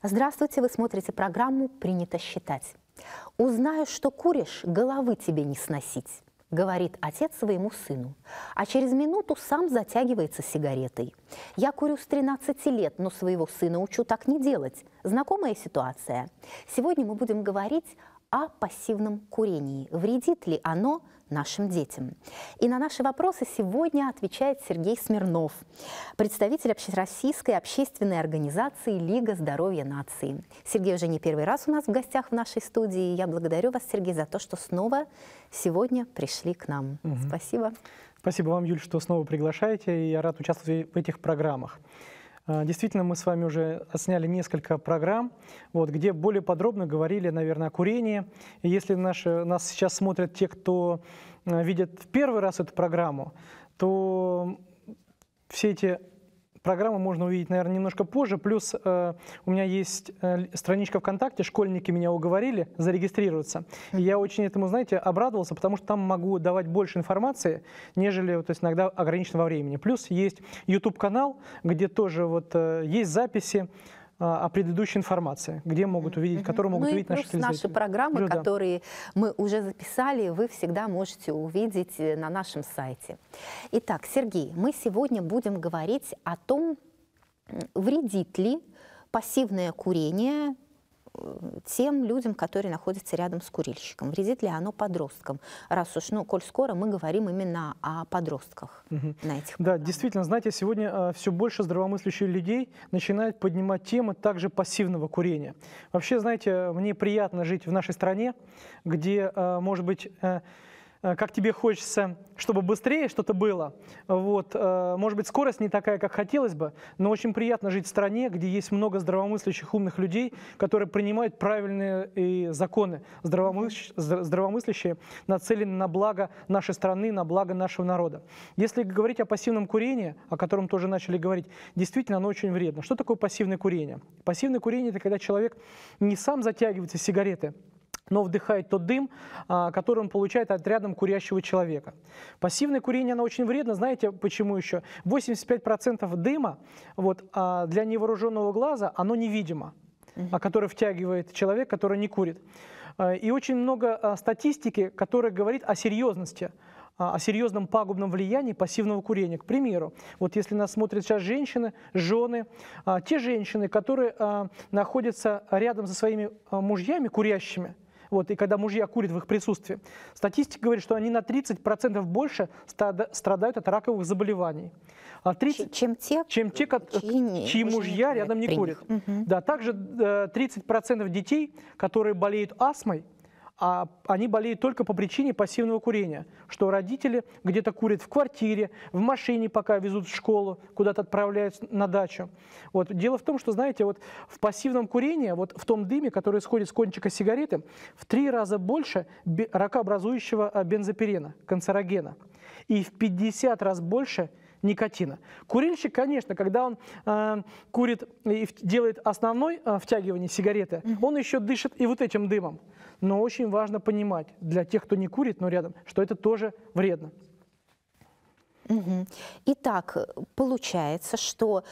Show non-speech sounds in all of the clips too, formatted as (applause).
Здравствуйте, вы смотрите программу «Принято считать». «Узнаю, что куришь, головы тебе не сносить», — говорит отец своему сыну. А через минуту сам затягивается сигаретой. «Я курю с 13 лет, но своего сына учу так не делать». Знакомая ситуация. Сегодня мы будем говорить о пассивном курении. Вредит ли оно нашим детям? И на наши вопросы сегодня отвечает Сергей Смирнов, представитель общероссийской общественной организации «Лига здоровья нации». Сергей уже не первый раз у нас в гостях в нашей студии. Я благодарю вас, Сергей, за то, что снова сегодня пришли к нам. Угу. Спасибо. Спасибо вам, Юль, что снова приглашаете, и я рад участвовать в этих программах. А, действительно, мы с вами уже сняли несколько программ, вот, где более подробно говорили, наверное, о курении. И если наши, нас сейчас смотрят те, кто а, видит в первый раз эту программу, то все эти Программу можно увидеть, наверное, немножко позже. Плюс э, у меня есть э, страничка ВКонтакте, школьники меня уговорили зарегистрироваться. И я очень этому, знаете, обрадовался, потому что там могу давать больше информации, нежели то есть иногда ограничено во времени. Плюс есть YouTube-канал, где тоже вот э, есть записи а, о предыдущей информации, где могут увидеть, которую могут ну увидеть наши телезрители. наши программы, Плюс, которые да. мы уже записали, вы всегда можете увидеть э, на нашем сайте. Итак, Сергей, мы сегодня будем говорить о том, вредит ли пассивное курение тем людям, которые находятся рядом с курильщиком? Вредит ли оно подросткам? Раз уж, ну, коль скоро мы говорим именно о подростках угу. на этих программах. Да, действительно, знаете, сегодня а, все больше здравомыслящих людей начинают поднимать темы также пассивного курения. Вообще, знаете, мне приятно жить в нашей стране, где, а, может быть, э, Э, как тебе хочется, чтобы быстрее что-то было. Вот, э, может быть, скорость не такая, как хотелось бы, но очень приятно жить в стране, где есть много здравомыслящих, умных людей, которые принимают правильные э, законы здравомыслящие, здравомыслящие, нацелены на благо нашей страны, на благо нашего народа. Если говорить о пассивном курении, о котором тоже начали говорить, действительно оно очень вредно. Что такое пассивное курение? Пассивное курение – это когда человек не сам затягивается сигареты, но вдыхает тот дым, а, который он получает от рядом курящего человека. Пассивное курение, оно очень вредно, знаете почему еще? 85% дыма вот, а, для невооруженного глаза, оно невидимо, угу. А, который втягивает человек, который не курит. И очень много статистики, которая говорит о серьезности о серьезном пагубном влиянии пассивного курения. К примеру, вот если нас смотрят сейчас женщины, жены, те женщины, которые находятся рядом со своими мужьями курящими, вот, и когда мужья курят в их присутствии. Статистика говорит, что они на 30% больше страдают от раковых заболеваний. 30, а чем те, чем те чьи, чьи мужья рядом не курят. Угу. Да, также 30% э, детей, которые болеют астмой, а они болеют только по причине пассивного курения, что родители где-то курят в квартире, в машине, пока везут в школу, куда-то отправляют на дачу. Вот. Дело в том, что, знаете, вот в пассивном курении, вот в том дыме, который исходит с кончика сигареты, в три раза больше ракообразующего а, бензопирена, канцерогена, и в 50 раз больше – никотина. Курильщик, конечно, когда он э, курит и делает основной э, втягивание сигареты, mm -hmm. он еще дышит и вот этим дымом. Но очень важно понимать для тех, кто не курит, но рядом, что это тоже вредно. Угу. Итак, получается, что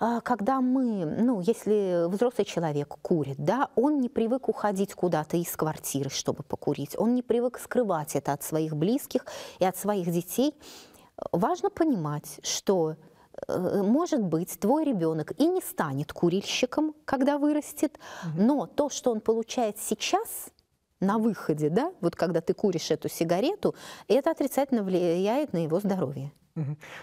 э, когда мы, ну, если взрослый человек курит, да, он не привык уходить куда-то из квартиры, чтобы покурить, он не привык скрывать это от своих близких и от своих детей, важно понимать, что э, может быть, твой ребенок и не станет курильщиком, когда вырастет, но то, что он получает сейчас на выходе, да, вот когда ты куришь эту сигарету, это отрицательно влияет на его здоровье.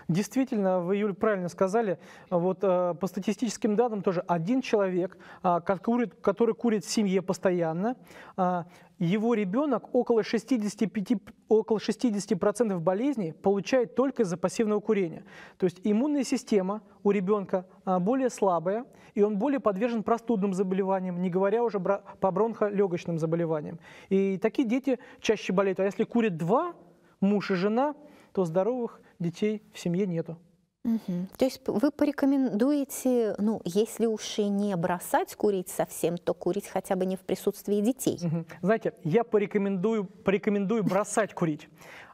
Действительно, вы, Юль, правильно сказали. Вот э, по статистическим данным тоже один человек, а, который курит в семье постоянно, а, его ребенок около 65%, около 60% болезней получает только из-за пассивного курения. То есть иммунная система у ребенка а, более слабая, и он более подвержен простудным заболеваниям, не говоря уже по бронхолегочным заболеваниям. И такие дети чаще болеют. А если курят два, муж и жена – то здоровых детей в семье нету. Угу. То есть вы порекомендуете, ну, если уж и не бросать курить совсем, то курить хотя бы не в присутствии детей. Угу. Знаете, я порекомендую, порекомендую бросать курить.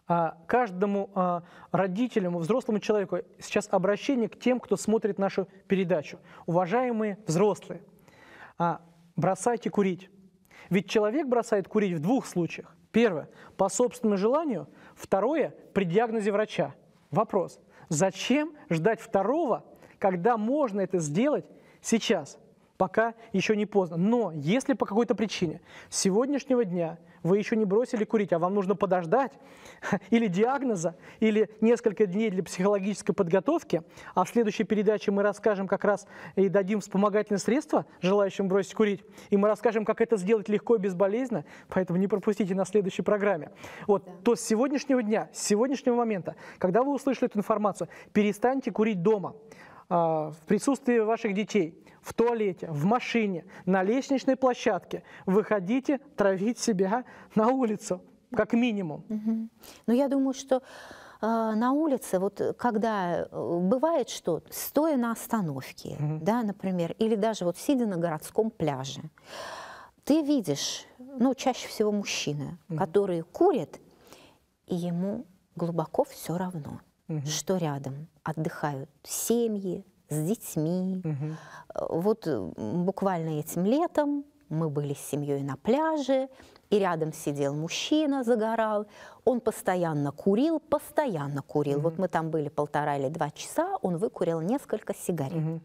А, каждому а, родителю, взрослому человеку сейчас обращение к тем, кто смотрит нашу передачу. Уважаемые взрослые, а, бросайте курить. Ведь человек бросает курить в двух случаях. Первое, по собственному желанию – Второе – при диагнозе врача. Вопрос, зачем ждать второго, когда можно это сделать сейчас, пока еще не поздно? Но если по какой-то причине с сегодняшнего дня – вы еще не бросили курить, а вам нужно подождать (laughs) или диагноза, или несколько дней для психологической подготовки. А в следующей передаче мы расскажем как раз и дадим вспомогательные средства желающим бросить курить. И мы расскажем, как это сделать легко и безболезненно. Поэтому не пропустите на следующей программе. Вот, да. то с сегодняшнего дня, с сегодняшнего момента, когда вы услышали эту информацию, перестаньте курить дома. А, в присутствии ваших детей, в туалете, в машине, на лестничной площадке. Выходите травить себя на улицу, как минимум. Угу. Ну, Но я думаю, что а, на улице, вот когда э, бывает что, стоя на остановке, mm да, например, или даже вот сидя на городском пляже, ты видишь, ну, чаще всего мужчины, mm которые курят, и ему глубоко все равно угу. что рядом. Отдыхают семьи с детьми. Угу. Вот э, буквально этим летом мы были с семьей на пляже, и рядом сидел мужчина, загорал. Он постоянно курил, постоянно курил. mm Вот мы там были полтора или два часа, он выкурил несколько сигарет. mm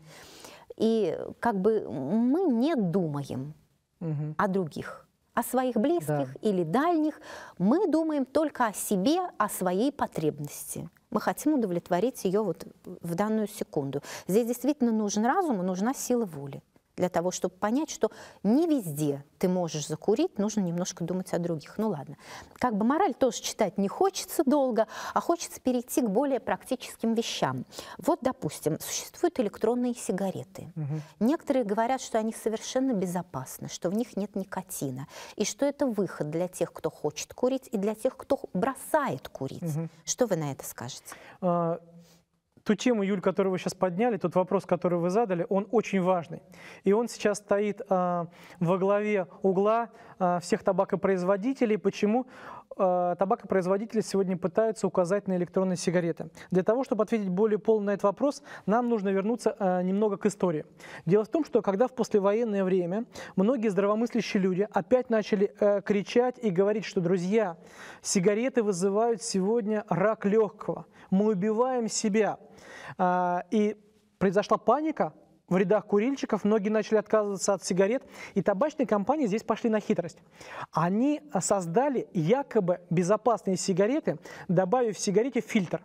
И как бы мы не думаем mm о других, о своих близких да. или дальних. Мы думаем только о себе, о своей потребности. Мы хотим удовлетворить ее вот в данную секунду. Здесь действительно нужен разум и нужна сила воли для того, чтобы понять, что не везде ты можешь закурить, нужно немножко думать о других. Ну ладно. Как бы мораль тоже читать не хочется долго, а хочется перейти к более практическим вещам. Вот, допустим, существуют электронные сигареты. Угу. Некоторые говорят, что они совершенно безопасны, что в них нет никотина, и что это выход для тех, кто хочет курить, и для тех, кто бросает курить. Угу. Что вы на это скажете? А, ту тему, Юль, которую вы сейчас подняли, тот вопрос, который вы задали, он очень важный. И он сейчас стоит э, во главе угла э, всех табакопроизводителей. Почему а, табакопроизводители сегодня пытаются указать на электронные сигареты? Для того, чтобы ответить более полно на этот вопрос, нам нужно вернуться э, немного к истории. Дело в том, что когда в послевоенное время многие здравомыслящие люди опять начали э, кричать и говорить, что, друзья, сигареты вызывают сегодня рак легкого, мы убиваем себя – а, и произошла паника, в рядах курильщиков многие начали отказываться от сигарет, и табачные компании здесь пошли на хитрость. Они создали якобы безопасные сигареты, добавив в сигарете фильтр.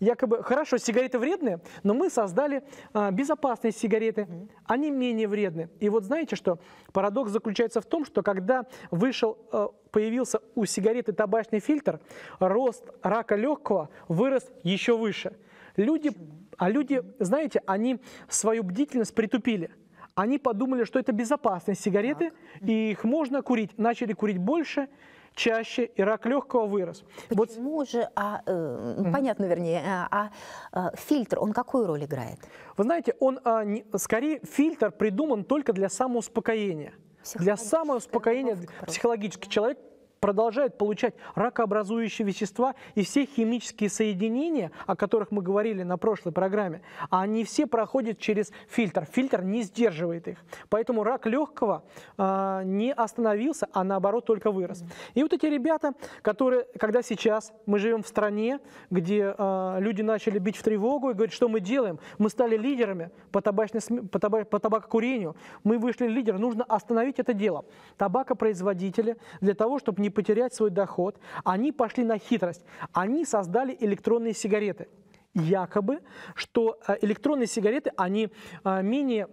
Якобы, хорошо, сигареты вредные, но мы создали а, безопасные сигареты, они менее вредны. И вот знаете что? Парадокс заключается в том, что когда вышел, э, появился у сигареты табачный фильтр, рост рака легкого вырос еще выше – Люди, а люди, знаете, они свою бдительность притупили. Они подумали, что это безопасность сигареты, так. и их можно курить. Начали курить больше, чаще, и рак легкого вырос. Почему вот. же, а, э, угу. понятно, вернее, э, а, а фильтр, он какую роль играет? Вы знаете, он, а, не, скорее, фильтр придуман только для самоуспокоения. Для самоуспокоения психологически человек продолжают получать ракообразующие вещества и все химические соединения, о которых мы говорили на прошлой программе, а они все проходят через фильтр. Фильтр не сдерживает их. Поэтому рак легкого э, не остановился, а наоборот только вырос. И вот эти ребята, которые, когда сейчас мы живем в стране, где э, люди начали бить в тревогу и говорить, что мы делаем, мы стали лидерами по, табачной, по, таба, по табакокурению, мы вышли лидер, нужно остановить это дело. Табакопроизводители для того, чтобы не потерять свой доход, они пошли на хитрость. Они создали электронные сигареты. Якобы, что э, электронные сигареты, они э, менее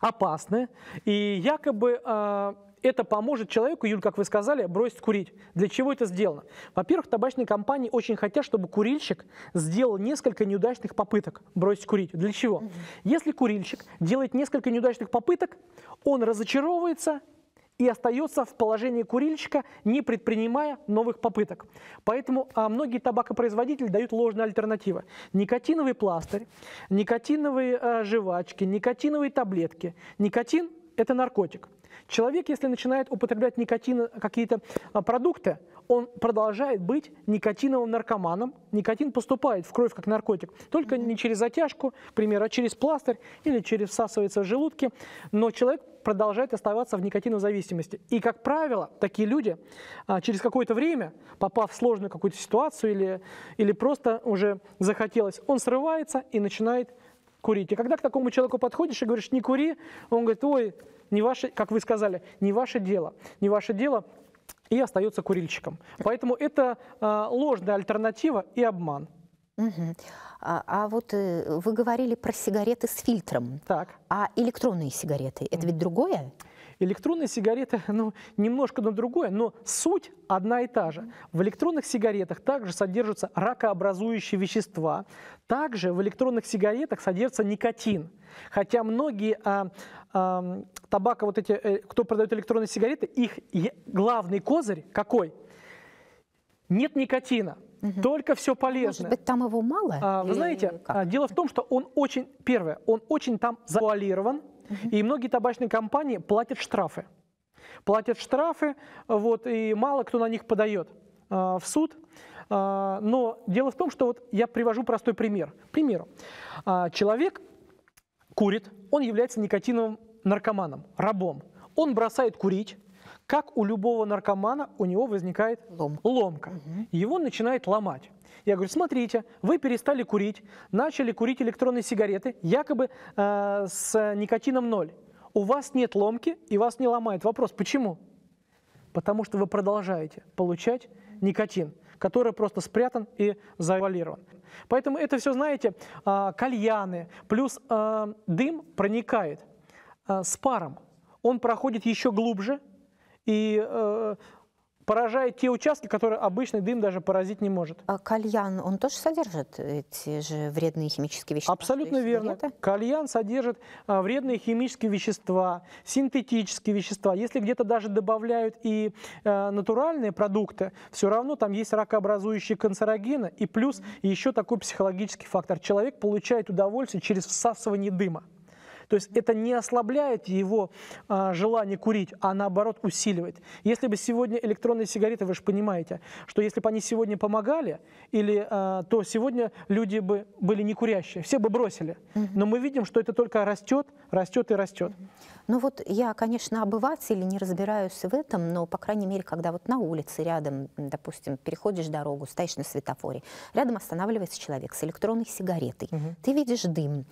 опасны, и якобы э, это поможет человеку, Юль, как вы сказали, бросить курить. Для чего это сделано? Во-первых, табачные компании очень хотят, чтобы курильщик сделал несколько неудачных попыток бросить курить. Для чего? Если курильщик делает несколько неудачных попыток, он разочаровывается и остается в положении курильщика, не предпринимая новых попыток. Поэтому а, многие табакопроизводители дают ложные альтернативы. Никотиновый пластырь, никотиновые а, жвачки, никотиновые таблетки. Никотин – это наркотик. Человек, если начинает употреблять никотин а, какие-то а, продукты – он продолжает быть никотиновым наркоманом. Никотин поступает в кровь как наркотик, только не через затяжку, к а через пластырь или через всасывается в желудке, но человек продолжает оставаться в никотиновой зависимости. И, как правило, такие люди а, через какое-то время, попав в сложную какую-то ситуацию или, или просто уже захотелось, он срывается и начинает курить. И когда к такому человеку подходишь и говоришь «не кури», он говорит «ой, не ваше, как вы сказали, не ваше дело, не ваше дело, и остается курильщиком. Поэтому это а, ложная альтернатива и обман. Угу. А, а вот э, вы говорили про сигареты с фильтром. Так. А электронные сигареты это ведь другое? Электронные сигареты, (laughs) ну, немножко на другое, но суть одна и та же. В электронных сигаретах также содержатся ракообразующие вещества, также в электронных сигаретах содержится никотин. Хотя многие а, а, табака, вот эти, э, кто продает электронные сигареты, их главный козырь какой? Нет никотина. Угу. Только все полезно. Может быть, там его мало? А, вы знаете, как? А, дело в том, что он очень, первое, он очень там завуалирован, и многие табачные компании платят штрафы. Платят штрафы, вот, и мало кто на них подает а, в суд. А, но дело в том, что вот я привожу простой пример. К примеру, а, человек курит, он является никотиновым наркоманом, рабом. Он бросает курить, как у любого наркомана, у него возникает ломка. ломка. Угу. Его начинает ломать. Я говорю, смотрите, вы перестали курить, начали курить электронные сигареты, якобы э, с никотином ноль. У вас нет ломки и вас не ломает. Вопрос, почему? Потому что вы продолжаете получать никотин, который просто спрятан и завалирован. Поэтому это все, знаете, э, кальяны, плюс э, дым проникает э, с паром. Он проходит еще глубже – и э, поражает те участки, которые обычный дым даже поразить не может. А кальян, он тоже содержит эти же вредные химические вещества? Абсолютно верно. Кальян содержит а, вредные химические вещества, синтетические вещества. Если где-то даже добавляют и а, натуральные продукты, все равно там есть ракообразующие канцерогены и плюс еще такой психологический фактор. Человек получает удовольствие через всасывание дыма. То есть это не ослабляет его а, желание курить, а наоборот усиливает. Если бы сегодня электронные сигареты, вы же понимаете, что если бы они сегодня помогали, или, а, то сегодня люди бы были не курящие, все бы бросили. Но мы видим, что это только растет, растет и растет. Ну вот я, конечно, обыватель, не разбираюсь в этом, но, по крайней мере, когда вот на улице рядом, допустим, переходишь дорогу, стоишь на светофоре, рядом останавливается человек с электронной сигаретой, угу. ты видишь дым,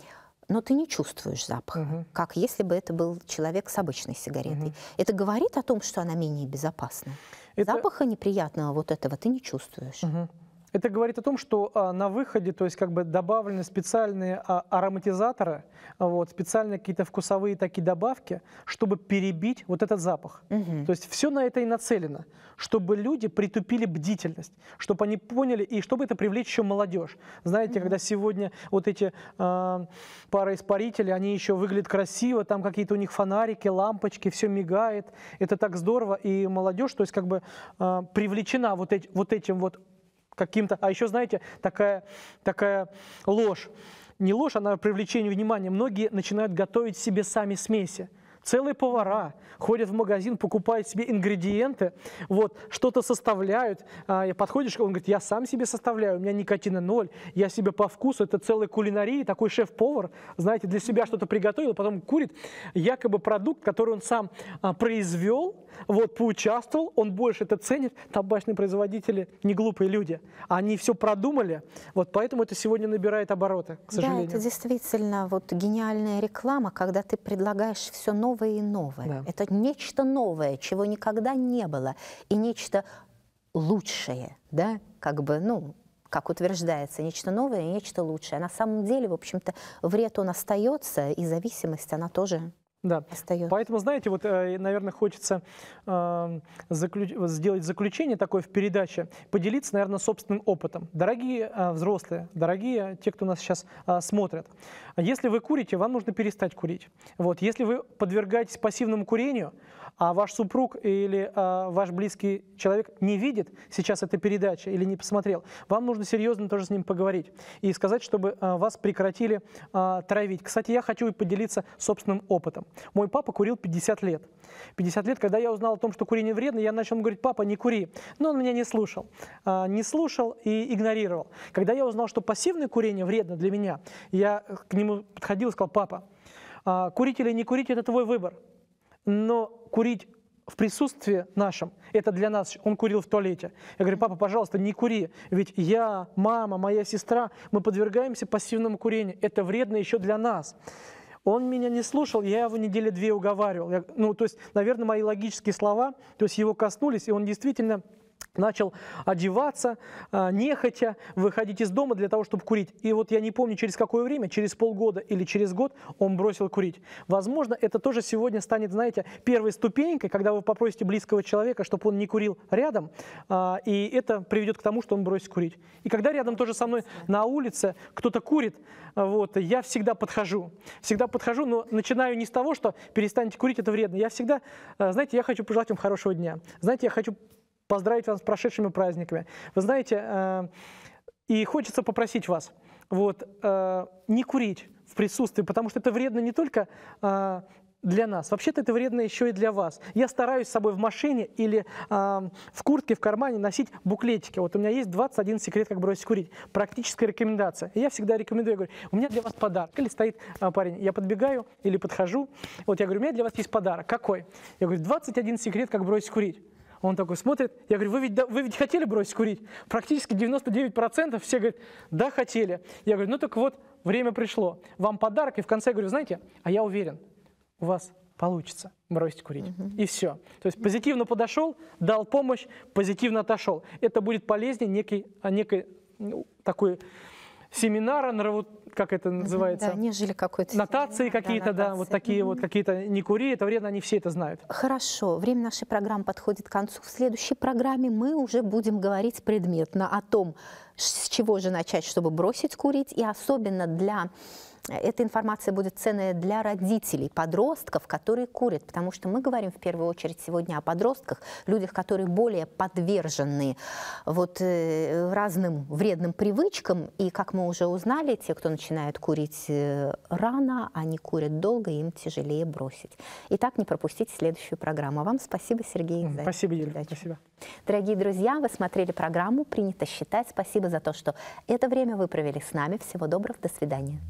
но ты не чувствуешь запах, угу. как если бы это был человек с обычной сигаретой. Угу. Это говорит о том, что она менее безопасна. Это... Запаха неприятного вот этого ты не чувствуешь. Угу. Это говорит о том, что а, на выходе, то есть как бы добавлены специальные а, ароматизаторы, а, вот, специальные какие-то вкусовые такие добавки, чтобы перебить вот этот запах. Угу. То есть все на это и нацелено, чтобы люди притупили бдительность, чтобы они поняли, и чтобы это привлечь еще молодежь. Знаете, угу. когда сегодня вот эти э, пары испарителей, они еще выглядят красиво, там какие-то у них фонарики, лампочки, все мигает, это так здорово, и молодежь, то есть как бы э, привлечена вот, эти, вот этим вот каким-то... А еще, знаете, такая, такая ложь. Не ложь, она а привлечение внимания. Многие начинают готовить себе сами смеси. Целые повара ходят в магазин, покупают себе ингредиенты, вот, что-то составляют. А, подходишь, он говорит, я сам себе составляю, у меня никотина ноль, я себе по вкусу, это целая кулинария, такой шеф-повар, знаете, для себя что-то приготовил, а потом курит, якобы продукт, который он сам а, произвел, вот, поучаствовал, он больше это ценит, табачные производители не глупые люди, они все продумали, вот, поэтому это сегодня набирает обороты, к сожалению. Да, это действительно вот гениальная реклама, когда ты предлагаешь все новое, новое и новое. Да. Это нечто новое, чего никогда не было, и нечто лучшее, да, как бы, ну, как утверждается, нечто новое и нечто лучшее. А на самом деле, в общем-то, вред он остается, и зависимость, она тоже да. остается. Поэтому, знаете, вот, э, наверное, хочется э, заключ... сделать заключение такое в передаче, поделиться, наверное, собственным опытом. Дорогие э, взрослые, дорогие э, те, кто нас сейчас э, смотрят, если вы курите, вам нужно перестать курить. Вот. Если вы подвергаетесь пассивному курению, а ваш супруг или э, ваш близкий человек не видит сейчас этой передачи или не посмотрел, вам нужно серьезно тоже с ним поговорить и сказать, чтобы э, вас прекратили э, травить. Кстати, я хочу и поделиться собственным опытом. Мой папа курил 50 лет. 50 лет, когда я узнал о том, что курение вредно, я начал ему говорить, папа, не кури. Но он меня не слушал. А, не слушал и игнорировал. Когда я узнал, что пассивное курение вредно для меня, я к нему подходил и сказал, папа, а, курить или не курить – это твой выбор. Но курить в присутствии нашем, это для нас, он курил в туалете. Я говорю, папа, пожалуйста, не кури, ведь я, мама, моя сестра, мы подвергаемся пассивному курению, это вредно еще для нас. Он меня не слушал, я его недели две уговаривал. Я, ну, то есть, наверное, мои логические слова, то есть его коснулись, и он действительно начал одеваться, а, нехотя выходить из дома для того, чтобы курить. И вот я не помню, через какое время, через полгода или через год он бросил курить. Возможно, это тоже сегодня станет, знаете, первой ступенькой, когда вы попросите близкого человека, чтобы он не курил рядом, а, и это приведет к тому, что он бросит курить. И когда рядом тоже со мной на улице кто-то курит, вот, я всегда подхожу. Всегда подхожу, но начинаю не с того, что перестаньте курить, это вредно. Я всегда, а, знаете, я хочу пожелать вам хорошего дня. Знаете, я хочу поздравить вас с прошедшими праздниками. Вы знаете, э, и хочется попросить вас, вот, э, не курить в присутствии, потому что это вредно не только э, для нас. Вообще-то это вредно еще и для вас. Я стараюсь с собой в машине или э, в куртке, в кармане носить буклетики. Вот у меня есть 21 секрет, как бросить курить. Практическая рекомендация. я всегда рекомендую, я говорю, у меня для вас подарок. Или стоит э, парень, я подбегаю или подхожу. Вот я говорю, у меня для вас есть подарок. Какой? Я говорю, 21 секрет, как бросить курить. Он такой смотрит, я говорю, вы ведь, да, вы ведь хотели бросить курить? Практически 99% все говорят, да, хотели. Я говорю, ну так вот, время пришло, вам подарок. И в конце говорю, знаете, а я уверен, у вас получится бросить курить. Угу. И все. То есть позитивно подошел, дал помощь, позитивно отошел. Это будет полезнее некой, некой ну, такой семинара, нраву, как это называется? Да, нежели какой-то Нотации какие-то, да, да, вот такие вот, какие-то не кури, это вредно, они все это знают. Хорошо, время нашей программы подходит к концу. В следующей программе мы уже будем говорить предметно о том, с чего же начать, чтобы бросить курить, и особенно для эта информация будет ценная для родителей, подростков, которые курят, потому что мы говорим в первую очередь сегодня о подростках, людях, которые более подвержены вот э, разным вредным привычкам, и как мы уже узнали, те, кто начинает курить э, рано, они курят долго, и им тяжелее бросить. Итак, не пропустите следующую программу. А вам спасибо, Сергей. За спасибо, Юлия. Спасибо. Дорогие друзья, вы смотрели программу «Принято считать». Спасибо за то, что это время вы провели с нами. Всего доброго, до свидания.